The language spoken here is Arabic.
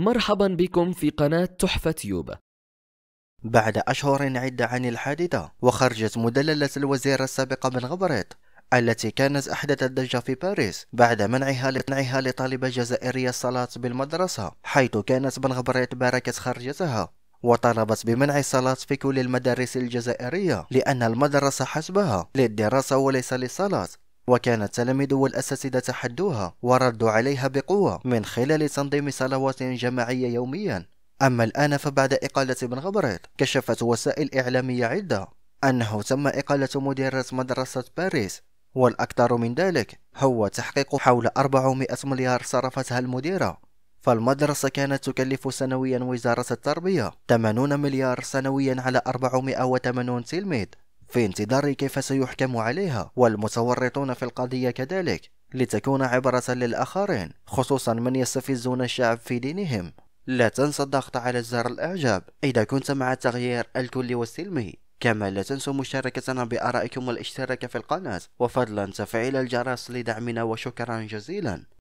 مرحبا بكم في قناة تحفة تيوب بعد أشهر عدة عن الحادثة وخرجت مدللة الوزيرة السابقة بن غبريت التي كانت أحدث الضجة في باريس بعد منعها لمنعها لطالبة جزائرية الصلاة بالمدرسة حيث كانت بن غبريت باركت خرجتها وطلبت بمنع الصلاة في كل المدارس الجزائرية لأن المدرسة حسبها للدراسة وليس للصلاة وكان التلاميذ والأساتذة تحدوها وردوا عليها بقوة من خلال تنظيم صلوات جماعية يوميا أما الآن فبعد إقالة ابن غبريط كشفت وسائل إعلامية عدة أنه تم إقالة مديرة مدرسة باريس والأكثر من ذلك هو تحقيق حول 400 مليار صرفتها المديرة فالمدرسة كانت تكلف سنويا وزارة التربية 80 مليار سنويا على 480 تلميذ في انتظار كيف سيحكم عليها والمتورطون في القضية كذلك لتكون عبرة للآخرين خصوصا من يستفزون الشعب في دينهم لا تنسى الضغط على زر الإعجاب إذا كنت مع التغيير الكلي والسلمي كما لا تنسوا مشاركتنا بآرائكم والاشتراك في القناة وفضلا تفعيل الجرس لدعمنا وشكرا جزيلا